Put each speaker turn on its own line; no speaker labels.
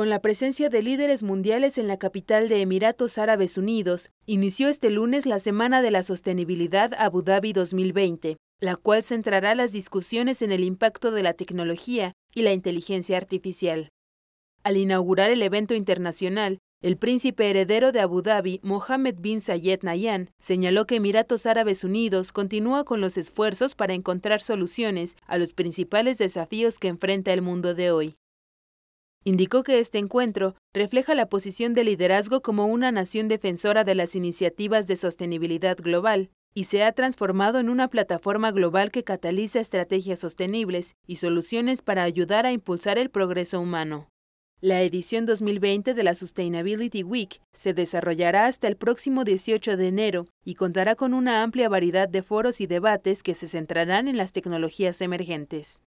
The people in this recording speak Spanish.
con la presencia de líderes mundiales en la capital de Emiratos Árabes Unidos, inició este lunes la Semana de la Sostenibilidad Abu Dhabi 2020, la cual centrará las discusiones en el impacto de la tecnología y la inteligencia artificial. Al inaugurar el evento internacional, el príncipe heredero de Abu Dhabi, Mohammed bin Zayed Nayan, señaló que Emiratos Árabes Unidos continúa con los esfuerzos para encontrar soluciones a los principales desafíos que enfrenta el mundo de hoy. Indicó que este encuentro refleja la posición de liderazgo como una nación defensora de las iniciativas de sostenibilidad global y se ha transformado en una plataforma global que cataliza estrategias sostenibles y soluciones para ayudar a impulsar el progreso humano. La edición 2020 de la Sustainability Week se desarrollará hasta el próximo 18 de enero y contará con una amplia variedad de foros y debates que se centrarán en las tecnologías emergentes.